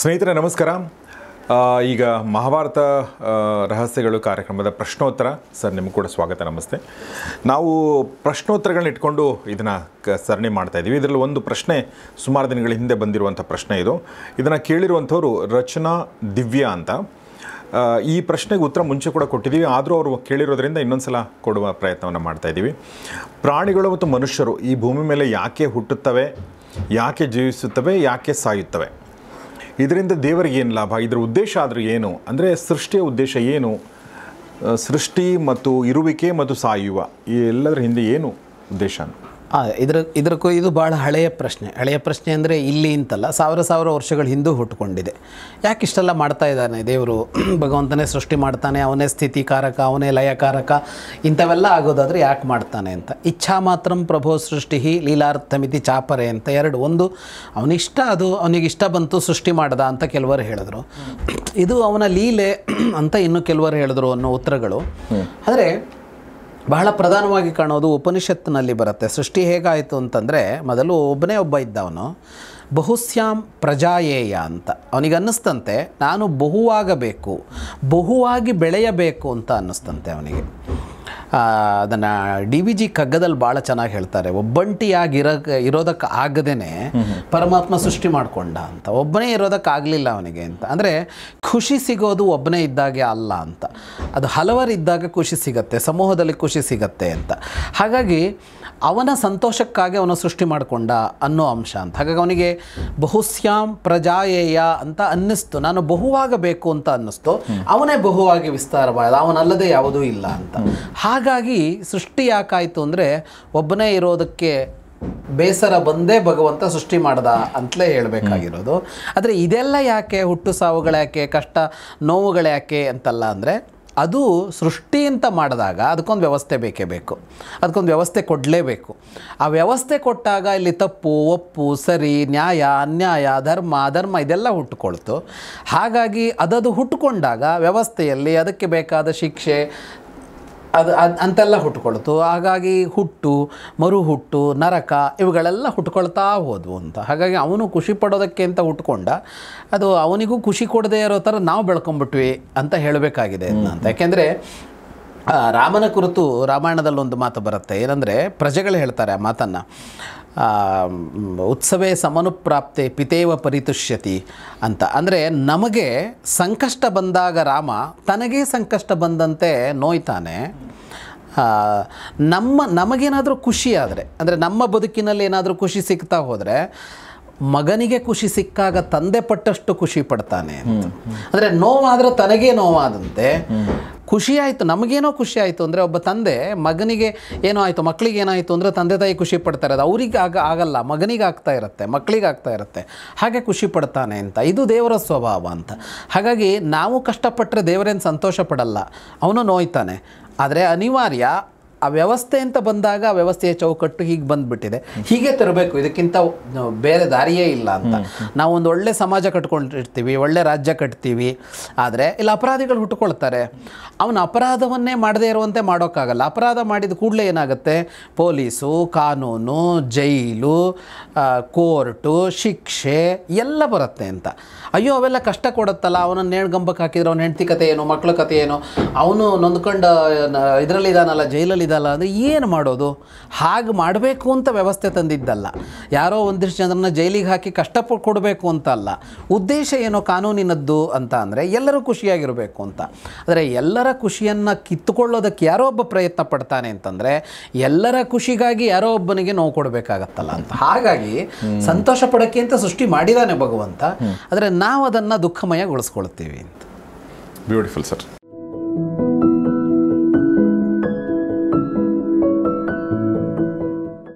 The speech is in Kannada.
ಸ್ನೇಹಿತರೆ ನಮಸ್ಕಾರ ಈಗ ಮಹಾಭಾರತ ರಹಸ್ಯಗಳು ಕಾರ್ಯಕ್ರಮದ ಪ್ರಶ್ನೋತ್ತರ ಸರ್ ನಿಮಗೆ ಕೂಡ ಸ್ವಾಗತ ನಮಸ್ತೆ ನಾವು ಪ್ರಶ್ನೋತ್ತರಗಳನ್ನ ಇಟ್ಕೊಂಡು ಇದನ್ನು ಕ ಸರಣಿ ಇದ್ದೀವಿ ಇದರಲ್ಲಿ ಒಂದು ಪ್ರಶ್ನೆ ಸುಮಾರು ದಿನಗಳ ಹಿಂದೆ ಬಂದಿರುವಂಥ ಪ್ರಶ್ನೆ ಇದು ಇದನ್ನು ಕೇಳಿರುವಂಥವ್ರು ರಚನಾ ದಿವ್ಯಾ ಅಂತ ಈ ಪ್ರಶ್ನೆಗೆ ಉತ್ತರ ಮುಂಚೆ ಕೂಡ ಕೊಟ್ಟಿದ್ದೀವಿ ಆದರೂ ಅವರು ಕೇಳಿರೋದ್ರಿಂದ ಇನ್ನೊಂದು ಸಲ ಕೊಡುವ ಪ್ರಯತ್ನವನ್ನು ಮಾಡ್ತಾ ಇದ್ದೀವಿ ಪ್ರಾಣಿಗಳು ಮತ್ತು ಮನುಷ್ಯರು ಈ ಭೂಮಿ ಮೇಲೆ ಯಾಕೆ ಹುಟ್ಟುತ್ತವೆ ಯಾಕೆ ಜೀವಿಸುತ್ತವೆ ಯಾಕೆ ಸಾಯುತ್ತವೆ ಇದರಿಂದ ದೇವರಿಗೆ ಏನು ಲಾಭ ಇದರ ಉದ್ದೇಶ ಆದರೂ ಏನು ಅಂದರೆ ಸೃಷ್ಟಿಯ ಉದ್ದೇಶ ಏನು ಸೃಷ್ಟಿ ಮತ್ತು ಇರುವಿಕೆ ಮತ್ತು ಸಾಯುವ ಈ ಎಲ್ಲದರ ಹಿಂದೆ ಏನು ಉದ್ದೇಶ ಇದ್ರ ಇದಕ್ಕೂ ಇದು ಭಾಳ ಹಳೆಯ ಪ್ರಶ್ನೆ ಹಳೆಯ ಪ್ರಶ್ನೆ ಅಂದರೆ ಇಲ್ಲಿ ಅಂತಲ್ಲ ಸಾವಿರ ಸಾವಿರ ವರ್ಷಗಳ ಹಿಂದೂ ಹುಟ್ಟುಕೊಂಡಿದೆ ಯಾಕೆ ಇಷ್ಟೆಲ್ಲ ಮಾಡ್ತಾ ಇದ್ದಾನೆ ದೇವರು ಭಗವಂತನೇ ಸೃಷ್ಟಿ ಮಾಡ್ತಾನೆ ಅವನೇ ಸ್ಥಿತಿಕಾರಕ ಅವನೇ ಲಯಕಾರಕ ಇಂಥವೆಲ್ಲ ಆಗೋದಾದರೆ ಯಾಕೆ ಮಾಡ್ತಾನೆ ಅಂತ ಇಚ್ಛಾ ಮಾತ್ರ ಪ್ರಭೋ ಸೃಷ್ಟಿ ಲೀಲಾರ್ಥಮಿತಿ ಚಾಪರೆ ಅಂತ ಎರಡು ಒಂದು ಅವನಿಷ್ಟ ಅದು ಅವನಿಗೆ ಇಷ್ಟ ಬಂತು ಸೃಷ್ಟಿ ಮಾಡ್ದ ಅಂತ ಕೆಲವರು ಹೇಳಿದ್ರು ಇದು ಅವನ ಲೀಲೆ ಅಂತ ಇನ್ನು ಕೆಲವರು ಹೇಳಿದ್ರು ಅನ್ನೋ ಉತ್ತರಗಳು ಆದರೆ ಬಹಳ ಪ್ರಧಾನವಾಗಿ ಕಾಣೋದು ಉಪನಿಷತ್ತಿನಲ್ಲಿ ಬರುತ್ತೆ ಸೃಷ್ಟಿ ಹೇಗಾಯಿತು ಅಂತಂದರೆ ಮೊದಲು ಒಬ್ಬನೇ ಒಬ್ಬ ಇದ್ದವನು ಬಹುಸ್ಯಾಂ ಪ್ರಜಾಯೇಯ ಅಂತ ಅವನಿಗೆ ಅನ್ನಿಸ್ತಂತೆ ನಾನು ಬಹುವಾಗಬೇಕು ಬಹುವಾಗಿ ಬೆಳೆಯಬೇಕು ಅಂತ ಅನ್ನಿಸ್ತಂತೆ ಅವನಿಗೆ ಅದನ್ನು ಡಿ ವಿ ಜಿ ಕಗ್ಗದಲ್ಲಿ ಭಾಳ ಚೆನ್ನಾಗಿ ಹೇಳ್ತಾರೆ ಒಬ್ಬಂಟಿಯಾಗಿರ ಇರೋದಕ್ಕೆ ಆಗದೇನೆ ಪರಮಾತ್ಮ ಸೃಷ್ಟಿ ಮಾಡಿಕೊಂಡ ಅಂತ ಒಬ್ಬನೇ ಇರೋದಕ್ಕೆ ಆಗಲಿಲ್ಲ ಅವನಿಗೆ ಅಂತ ಅಂದರೆ ಖುಷಿ ಸಿಗೋದು ಒಬ್ಬನೇ ಇದ್ದಾಗೆ ಅಲ್ಲ ಅಂತ ಅದು ಹಲವರಿದ್ದಾಗ ಖುಷಿ ಸಿಗತ್ತೆ ಸಮೂಹದಲ್ಲಿ ಖುಷಿ ಸಿಗತ್ತೆ ಅಂತ ಹಾಗಾಗಿ ಅವನ ಸಂತೋಷಕ್ಕಾಗಿ ಅವನು ಸೃಷ್ಟಿ ಮಾಡಿಕೊಂಡ ಅನ್ನೋ ಅಂಶ ಅಂತ ಹಾಗಾಗಿ ಅವನಿಗೆ ಬಹುಸ್ಯಾಂ ಪ್ರಜಾಯೇಯ ಅಂತ ಅನ್ನಿಸ್ತು ನಾನು ಬಹುವಾಗಬೇಕು ಅಂತ ಅನ್ನಿಸ್ತು ಅವನೇ ಬಹುವಾಗಿ ವಿಸ್ತಾರವಾದ ಅವನಲ್ಲದೆ ಯಾವುದೂ ಇಲ್ಲ ಅಂತ ಹಾಗಾಗಿ ಸೃಷ್ಟಿ ಯಾಕಾಯಿತು ಅಂದರೆ ಒಬ್ಬನೇ ಇರೋದಕ್ಕೆ ಬೇಸರ ಬಂದೇ ಭಗವಂತ ಸೃಷ್ಟಿ ಮಾಡ್ದ ಅಂತಲೇ ಹೇಳಬೇಕಾಗಿರೋದು ಆದರೆ ಇದೆಲ್ಲ ಯಾಕೆ ಹುಟ್ಟು ಸಾವುಗಳ ಯಾಕೆ ಕಷ್ಟ ನೋವುಗಳ ಯಾಕೆ ಅಂತಲ್ಲ ಅಂದರೆ ಅದು ಸೃಷ್ಟಿ ಅಂತ ಮಾಡಿದಾಗ ಅದಕ್ಕೊಂದು ವ್ಯವಸ್ಥೆ ಬೇಕೇ ಬೇಕು ಅದಕ್ಕೊಂದು ವ್ಯವಸ್ಥೆ ಕೊಡಲೇಬೇಕು ಆ ವ್ಯವಸ್ಥೆ ಕೊಟ್ಟಾಗ ಇಲ್ಲಿ ತಪ್ಪು ಒಪ್ಪು ಸರಿ ನ್ಯಾಯ ಅನ್ಯಾಯ ಧರ್ಮ ಅಧರ್ಮ ಇದೆಲ್ಲ ಹುಟ್ಟುಕೊಳ್ತು ಹಾಗಾಗಿ ಅದದು ಹುಟ್ಟುಕೊಂಡಾಗ ವ್ಯವಸ್ಥೆಯಲ್ಲಿ ಅದಕ್ಕೆ ಬೇಕಾದ ಶಿಕ್ಷೆ ಅದು ಅದು ಅಂತೆಲ್ಲ ಹುಟ್ಟುಕೊಳ್ತು ಹಾಗಾಗಿ ಹುಟ್ಟು ಮರು ಹುಟ್ಟು ನರಕ ಇವುಗಳೆಲ್ಲ ಹುಟ್ಕೊಳ್ತಾ ಹೋದವು ಅಂತ ಹಾಗಾಗಿ ಅವನು ಖುಷಿ ಪಡೋದಕ್ಕೆ ಅಂತ ಹುಟ್ಕೊಂಡ ಅದು ಅವನಿಗೂ ಖುಷಿ ಕೊಡದೇ ಇರೋ ಥರ ನಾವು ಬೆಳ್ಕೊಂಬಿಟ್ವಿ ಅಂತ ಹೇಳಬೇಕಾಗಿದೆ ಅಂತ ಯಾಕೆಂದರೆ ರಾಮನ ಕುರಿತು ರಾಮಾಯಣದಲ್ಲೊಂದು ಮಾತು ಬರುತ್ತೆ ಏನಂದರೆ ಪ್ರಜೆಗಳು ಹೇಳ್ತಾರೆ ಆ ಮಾತನ್ನು ಉತ್ಸವೇ ಸಮನುಪ್ರಾಪ್ತೆ ಪಿತೇವ ಪರಿತುಷ್ಯತಿ ಅಂತ ಅಂದರೆ ನಮಗೆ ಸಂಕಷ್ಟ ಬಂದಾಗ ರಾಮ ತನಗೇ ಸಂಕಷ್ಟ ಬಂದಂತೆ ನೋಯ್ತಾನೆ ನಮ್ಮ ನಮಗೇನಾದರೂ ಖುಷಿ ಆದರೆ ಅಂದರೆ ನಮ್ಮ ಬದುಕಿನಲ್ಲಿ ಏನಾದರೂ ಖುಷಿ ಸಿಗ್ತಾ ಹೋದರೆ ಮಗನಿಗೆ ಖುಷಿ ಸಿಕ್ಕಾಗ ತಂದೆ ಪಟ್ಟಷ್ಟು ಖುಷಿ ಪಡ್ತಾನೆ ಅಂತ ಅಂದರೆ ನೋವಾದರೆ ತನಗೇ ನೋವಾದಂತೆ ಖುಷಿಯಾಯಿತು ನಮಗೇನೋ ಖುಷಿ ಆಯಿತು ಅಂದರೆ ಒಬ್ಬ ತಂದೆ ಮಗನಿಗೆ ಏನೋ ಆಯಿತು ಮಕ್ಕಳಿಗೆ ಏನಾಯಿತು ಅಂದರೆ ತಂದೆ ತಾಯಿ ಖುಷಿ ಪಡ್ತಾ ಇರೋದು ಅವ್ರಿಗೆ ಆಗ ಆಗಲ್ಲ ಮಗನಿಗೆ ಆಗ್ತಾ ಇರುತ್ತೆ ಮಕ್ಕಳಿಗೆ ಆಗ್ತಾ ಇರುತ್ತೆ ಹಾಗೆ ಖುಷಿ ಪಡ್ತಾನೆ ಅಂತ ಇದು ದೇವರ ಸ್ವಭಾವ ಅಂತ ಹಾಗಾಗಿ ನಾವು ಕಷ್ಟಪಟ್ಟರೆ ದೇವರೇನು ಸಂತೋಷ ಪಡಲ್ಲ ಅವನು ನೋಯ್ತಾನೆ ಆದರೆ ಅನಿವಾರ್ಯ ಆ ವ್ಯವಸ್ಥೆ ಅಂತ ಬಂದಾಗ ಆ ವ್ಯವಸ್ಥೆಯ ಚೌಕಟ್ಟು ಹೀಗೆ ಬಂದ್ಬಿಟ್ಟಿದೆ ಹೀಗೆ ತರಬೇಕು ಇದಕ್ಕಿಂತ ಬೇರೆ ದಾರಿಯೇ ಇಲ್ಲ ಅಂತ ನಾವು ಒಂದು ಒಳ್ಳೆ ಸಮಾಜ ಕಟ್ಕೊಂಡಿರ್ತೀವಿ ಒಳ್ಳೆ ರಾಜ್ಯ ಕಟ್ತೀವಿ ಆದರೆ ಇಲ್ಲಿ ಅಪರಾಧಿಗಳು ಹುಟ್ಟುಕೊಳ್ತಾರೆ ಅವನ ಅಪರಾಧವನ್ನೇ ಮಾಡದೇ ಇರುವಂತೆ ಮಾಡೋಕ್ಕಾಗಲ್ಲ ಅಪರಾಧ ಮಾಡಿದ ಕೂಡಲೇ ಏನಾಗುತ್ತೆ ಪೊಲೀಸು ಕಾನೂನು ಜೈಲು ಕೋರ್ಟು ಶಿಕ್ಷೆ ಎಲ್ಲ ಬರುತ್ತೆ ಅಂತ ಅಯ್ಯೋ ಅವೆಲ್ಲ ಕಷ್ಟ ಕೊಡುತ್ತಲ್ಲ ಅವನನ್ನು ಗಂಬಕ್ಕೆ ಹಾಕಿದ್ರೆ ಅವನ ಹೆಂಡತಿ ಕಥೆ ಏನು ಮಕ್ಕಳ ಕಥೆ ಏನು ಅವನು ನೊಂದ್ಕೊಂಡು ಇದರಲ್ಲಿ ಇದಾನಲ್ಲ ಜೈಲಲ್ಲಿ ಇದಲ್ಲ ಅಂದರೆ ಏನು ಮಾಡೋದು ಹಾಗೆ ಮಾಡಬೇಕು ಅಂತ ವ್ಯವಸ್ಥೆ ತಂದಿದ್ದಲ್ಲ ಯಾರೋ ಒಂದಿಷ್ಟು ಜನರನ್ನ ಜೈಲಿಗೆ ಹಾಕಿ ಕಷ್ಟ ಕೊಡಬೇಕು ಅಲ್ಲ ಉದ್ದೇಶ ಏನೋ ಕಾನೂನಿನದ್ದು ಅಂತ ಅಂದರೆ ಎಲ್ಲರೂ ಖುಷಿಯಾಗಿರಬೇಕು ಅಂತ ಆದರೆ ಎಲ್ಲರ ಖುಷಿಯನ್ನು ಕಿತ್ತುಕೊಳ್ಳೋದಕ್ಕೆ ಯಾರೋ ಒಬ್ಬ ಪ್ರಯತ್ನ ಪಡ್ತಾನೆ ಅಂತಂದರೆ ಎಲ್ಲರ ಖುಷಿಗಾಗಿ ಯಾರೋ ಒಬ್ಬನಿಗೆ ನೋವು ಕೊಡಬೇಕಾಗತ್ತಲ್ಲ ಅಂತ ಹಾಗಾಗಿ ಸಂತೋಷ ಪಡೋಕ್ಕೆ ಅಂತ ಸೃಷ್ಟಿ ಮಾಡಿದಾನೆ ಭಗವಂತ ಆದರೆ ನಾವು ಅದನ್ನು ದುಃಖಮಯಗೊಳಿಸ್ಕೊಳ್ತೀವಿ ಅಂತ ಬ್ಯೂಟಿಫುಲ್ ಸರ್